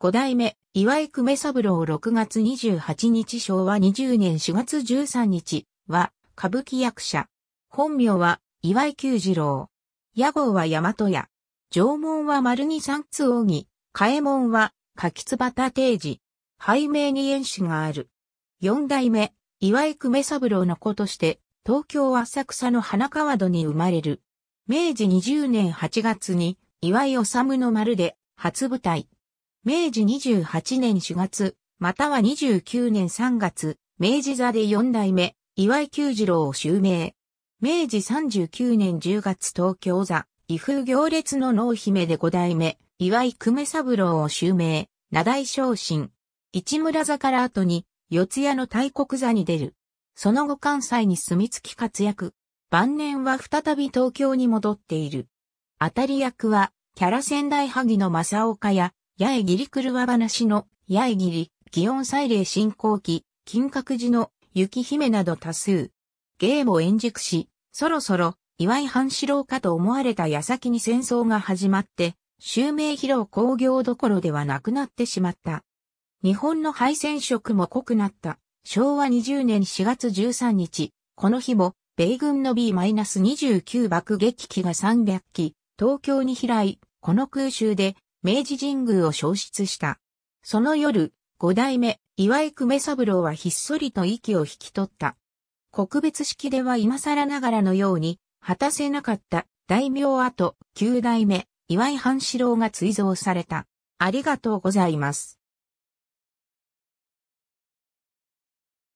五代目、岩井久米三郎6月28日昭和20年4月13日は、歌舞伎役者。本名は、岩井久次郎。屋号は大和屋。縄文は丸に三つ扇義。替門は、柿津端定治。背名に縁史がある。四代目、岩井久米三郎の子として、東京浅草の花川戸に生まれる。明治20年8月に、岩井治の丸で、初舞台。明治28年4月、または29年3月、明治座で4代目、岩井久次郎を襲名。明治39年10月東京座、威風行列の濃姫で5代目、岩井久米三郎を襲名、名代昇進。市村座から後に、四谷の大国座に出る。その後関西に住み着き活躍。晩年は再び東京に戻っている。当たり役は、キャラ仙台萩の正岡や、八重切わ話の八重切、祇園祭礼進行期、金閣寺の雪姫など多数。芸も演熟し、そろそろ岩井半四郎かと思われた矢先に戦争が始まって、襲名披露工業どころではなくなってしまった。日本の敗戦色も濃くなった。昭和20年4月13日、この日も、米軍の B-29 爆撃機が300機、東京に飛来、この空襲で明治神宮を消失した。その夜、五代目、岩井久米三郎はひっそりと息を引き取った。告別式では今更ながらのように、果たせなかった大名跡、九代目、岩井半四郎が追贈された。ありがとうございます。